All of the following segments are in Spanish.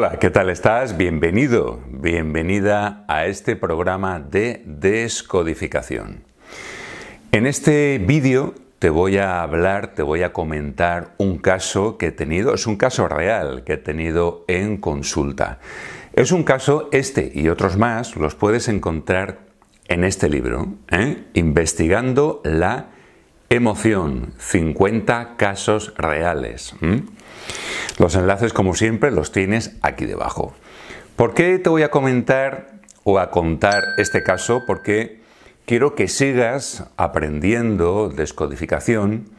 Hola, ¿qué tal estás? Bienvenido, bienvenida a este programa de descodificación. En este vídeo te voy a hablar, te voy a comentar un caso que he tenido, es un caso real que he tenido en consulta. Es un caso este y otros más los puedes encontrar en este libro, ¿eh? Investigando la Emoción, 50 casos reales. Los enlaces, como siempre, los tienes aquí debajo. ¿Por qué te voy a comentar o a contar este caso? Porque quiero que sigas aprendiendo descodificación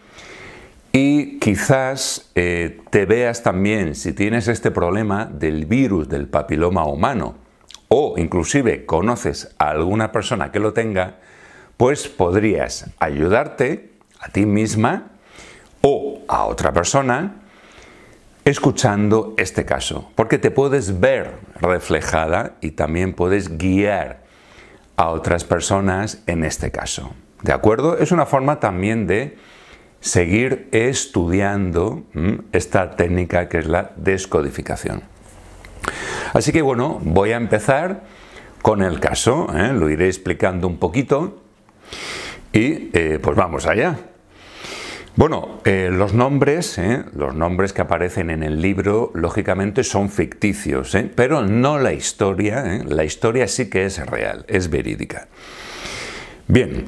y quizás eh, te veas también, si tienes este problema del virus del papiloma humano, o inclusive conoces a alguna persona que lo tenga, pues podrías ayudarte a ti misma o a otra persona escuchando este caso, porque te puedes ver reflejada y también puedes guiar a otras personas en este caso. ¿De acuerdo? Es una forma también de seguir estudiando esta técnica que es la descodificación. Así que bueno, voy a empezar con el caso, ¿eh? lo iré explicando un poquito y eh, pues vamos allá. Bueno, eh, los nombres, eh, los nombres que aparecen en el libro, lógicamente son ficticios, eh, pero no la historia. La historia sí que es real, es verídica. Bien,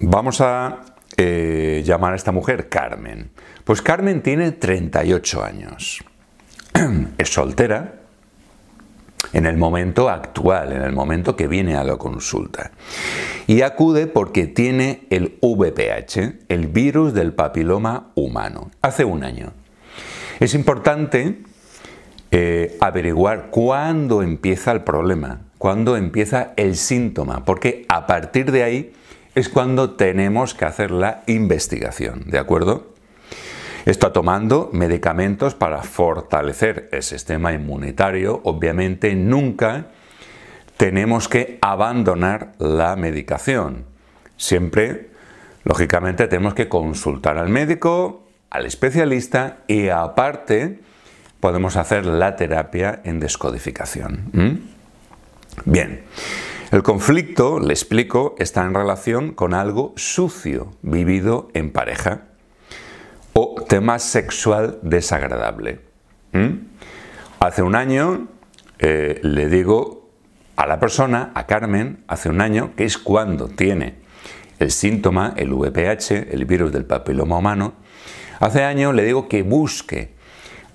vamos a llamar a esta mujer Carmen. Pues Carmen tiene 38 años. Es soltera, en el momento actual, en el momento que viene a la consulta. Y acude porque tiene el VPH, el virus del papiloma humano, hace un año. Es importante eh, averiguar cuándo empieza el problema, cuándo empieza el síntoma, porque a partir de ahí es cuando tenemos que hacer la investigación, ¿de acuerdo? Está tomando medicamentos para fortalecer el sistema inmunitario. Obviamente nunca tenemos que abandonar la medicación. Siempre, lógicamente, tenemos que consultar al médico, al especialista y aparte podemos hacer la terapia en descodificación. Bien, el conflicto, le explico, está en relación con algo sucio vivido en pareja o tema sexual desagradable. ¿Mm? Hace un año eh, le digo a la persona, a Carmen, hace un año, que es cuando tiene el síntoma, el VPH, el virus del papiloma humano, hace año le digo que busque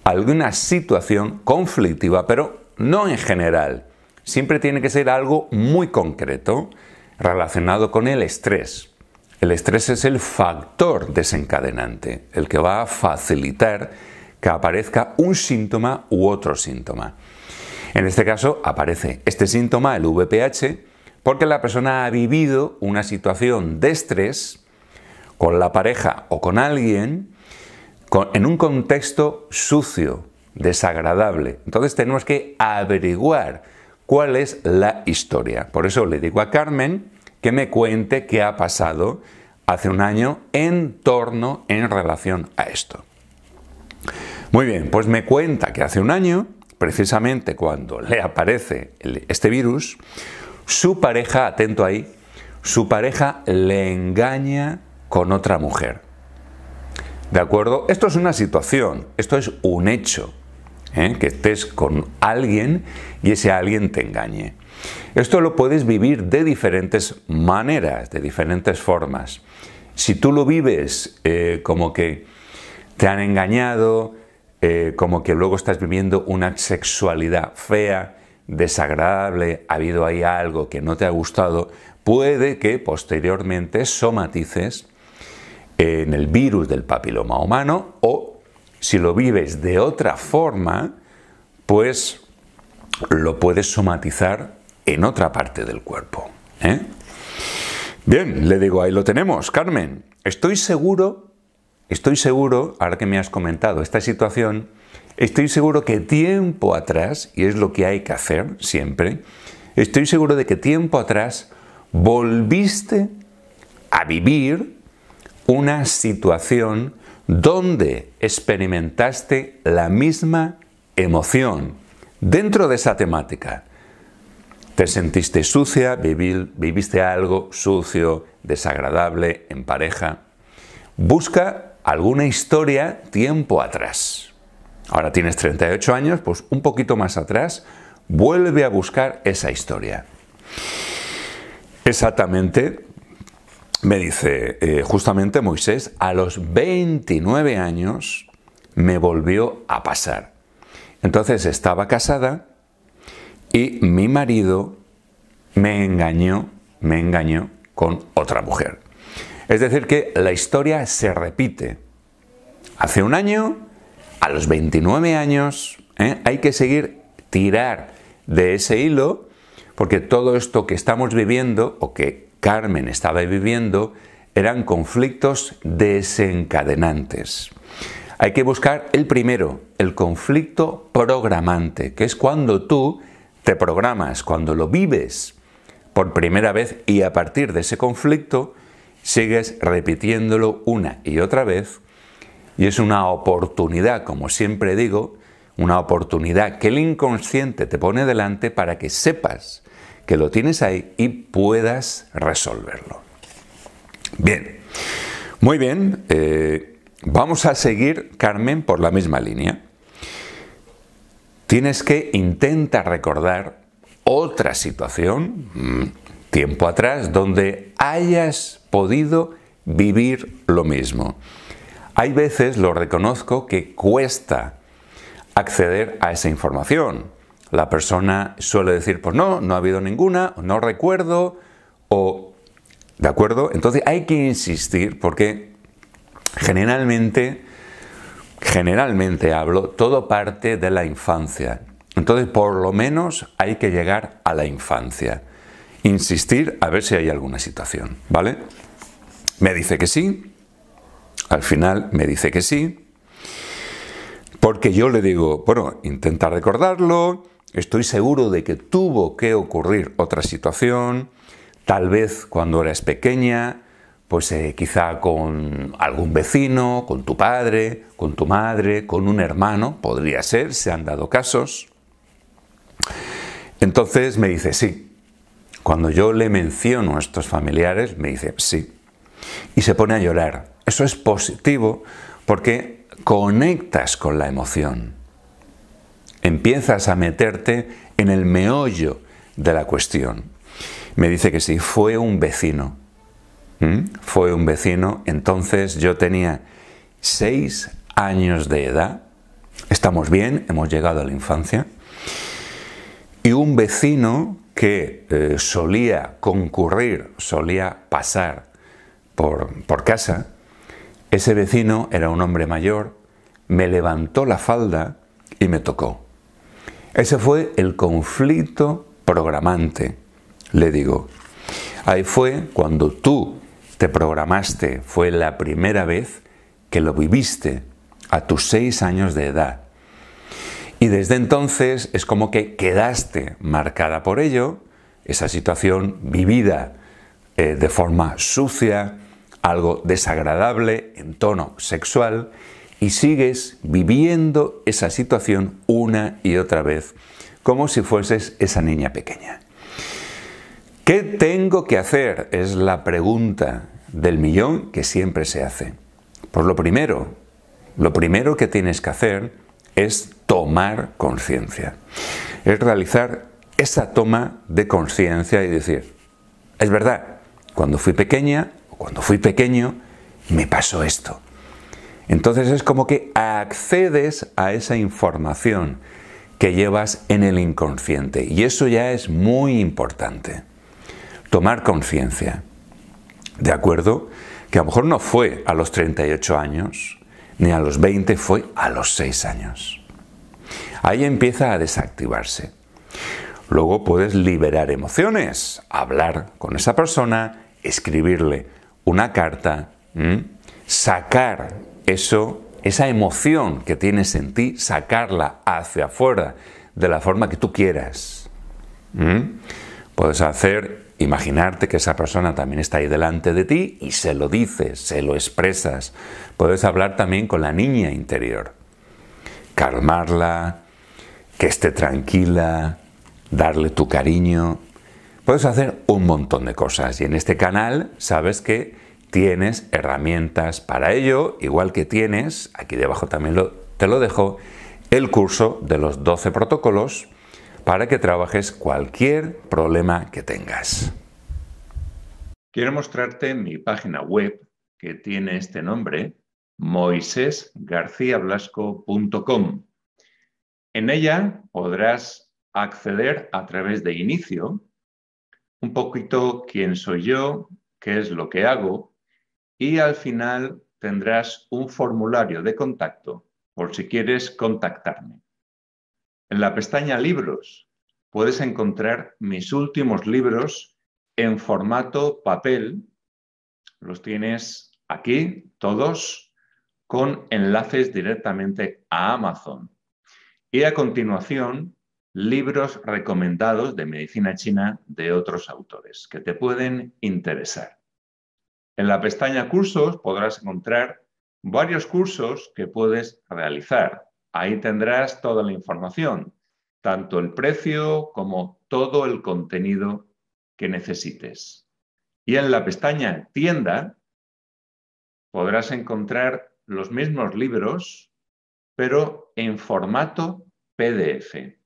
alguna situación conflictiva, pero no en general. Siempre tiene que ser algo muy concreto relacionado con el estrés. El estrés es el factor desencadenante, el que va a facilitar que aparezca un síntoma u otro síntoma. En este caso aparece este síntoma, el VPH, porque la persona ha vivido una situación de estrés con la pareja o con alguien en un contexto sucio, desagradable. Entonces tenemos que averiguar cuál es la historia. Por eso le digo a Carmen que me cuente qué ha pasado hace un año en torno, en relación a esto. Muy bien, pues me cuenta que hace un año, precisamente cuando le aparece este virus, su pareja, atento ahí, su pareja le engaña con otra mujer. ¿De acuerdo? Esto es una situación, esto es un hecho, ¿eh? que estés con alguien y ese alguien te engañe. Esto lo puedes vivir de diferentes maneras, de diferentes formas. Si tú lo vives eh, como que te han engañado, eh, como que luego estás viviendo una sexualidad fea, desagradable, ha habido ahí algo que no te ha gustado, puede que posteriormente somatices eh, en el virus del papiloma humano o si lo vives de otra forma, pues lo puedes somatizar en otra parte del cuerpo. ¿eh? Bien, le digo, ahí lo tenemos, Carmen. Estoy seguro, estoy seguro, ahora que me has comentado esta situación, estoy seguro que tiempo atrás, y es lo que hay que hacer siempre, estoy seguro de que tiempo atrás volviste a vivir una situación donde experimentaste la misma emoción dentro de esa temática. Te sentiste sucia, viviste algo sucio, desagradable, en pareja. Busca alguna historia tiempo atrás. Ahora tienes 38 años, pues un poquito más atrás, vuelve a buscar esa historia. Exactamente, me dice eh, justamente Moisés, a los 29 años me volvió a pasar. Entonces estaba casada y mi marido me engañó, me engañó con otra mujer. Es decir, que la historia se repite. Hace un año, a los 29 años, ¿eh? hay que seguir tirar de ese hilo, porque todo esto que estamos viviendo, o que Carmen estaba viviendo, eran conflictos desencadenantes. Hay que buscar el primero, el conflicto programante, que es cuando tú te programas, cuando lo vives por primera vez y a partir de ese conflicto, sigues repitiéndolo una y otra vez y es una oportunidad, como siempre digo, una oportunidad que el inconsciente te pone delante para que sepas que lo tienes ahí y puedas resolverlo. Bien, muy bien, eh, vamos a seguir, Carmen, por la misma línea tienes que intentar recordar otra situación, mm, tiempo atrás, donde hayas podido vivir lo mismo. Hay veces, lo reconozco, que cuesta acceder a esa información. La persona suele decir, pues no, no ha habido ninguna, no recuerdo, o... ¿De acuerdo? Entonces hay que insistir porque generalmente generalmente hablo, todo parte de la infancia. Entonces, por lo menos hay que llegar a la infancia. Insistir a ver si hay alguna situación, ¿vale? Me dice que sí, al final me dice que sí, porque yo le digo, bueno, intenta recordarlo, estoy seguro de que tuvo que ocurrir otra situación, tal vez cuando eras pequeña, pues eh, quizá con algún vecino, con tu padre, con tu madre, con un hermano, podría ser, se han dado casos. Entonces me dice, sí. Cuando yo le menciono a estos familiares, me dice, sí. Y se pone a llorar. Eso es positivo porque conectas con la emoción. Empiezas a meterte en el meollo de la cuestión. Me dice que sí, fue un vecino. ¿Mm? fue un vecino, entonces yo tenía seis años de edad, estamos bien, hemos llegado a la infancia, y un vecino que eh, solía concurrir, solía pasar por, por casa, ese vecino era un hombre mayor, me levantó la falda y me tocó. Ese fue el conflicto programante, le digo. Ahí fue cuando tú te programaste, fue la primera vez que lo viviste a tus seis años de edad. Y desde entonces es como que quedaste marcada por ello, esa situación vivida eh, de forma sucia, algo desagradable en tono sexual, y sigues viviendo esa situación una y otra vez, como si fueses esa niña pequeña. ¿Qué tengo que hacer? Es la pregunta del millón que siempre se hace. Por pues lo primero, lo primero que tienes que hacer es tomar conciencia. Es realizar esa toma de conciencia y decir, es verdad, cuando fui pequeña o cuando fui pequeño me pasó esto. Entonces es como que accedes a esa información que llevas en el inconsciente y eso ya es muy importante. Tomar conciencia. ¿De acuerdo? Que a lo mejor no fue a los 38 años, ni a los 20, fue a los 6 años. Ahí empieza a desactivarse. Luego puedes liberar emociones, hablar con esa persona, escribirle una carta, sacar eso, esa emoción que tienes en ti, sacarla hacia afuera de la forma que tú quieras. Puedes hacer, imaginarte que esa persona también está ahí delante de ti y se lo dices, se lo expresas. Puedes hablar también con la niña interior, calmarla, que esté tranquila, darle tu cariño. Puedes hacer un montón de cosas y en este canal sabes que tienes herramientas para ello, igual que tienes, aquí debajo también te lo dejo, el curso de los 12 protocolos para que trabajes cualquier problema que tengas. Quiero mostrarte mi página web que tiene este nombre, moisesgarciablasco.com En ella podrás acceder a través de inicio un poquito quién soy yo, qué es lo que hago y al final tendrás un formulario de contacto por si quieres contactarme. En la pestaña Libros puedes encontrar mis últimos libros en formato papel. Los tienes aquí, todos, con enlaces directamente a Amazon. Y a continuación, libros recomendados de medicina china de otros autores que te pueden interesar. En la pestaña Cursos podrás encontrar varios cursos que puedes realizar Ahí tendrás toda la información, tanto el precio como todo el contenido que necesites. Y en la pestaña Tienda podrás encontrar los mismos libros, pero en formato PDF.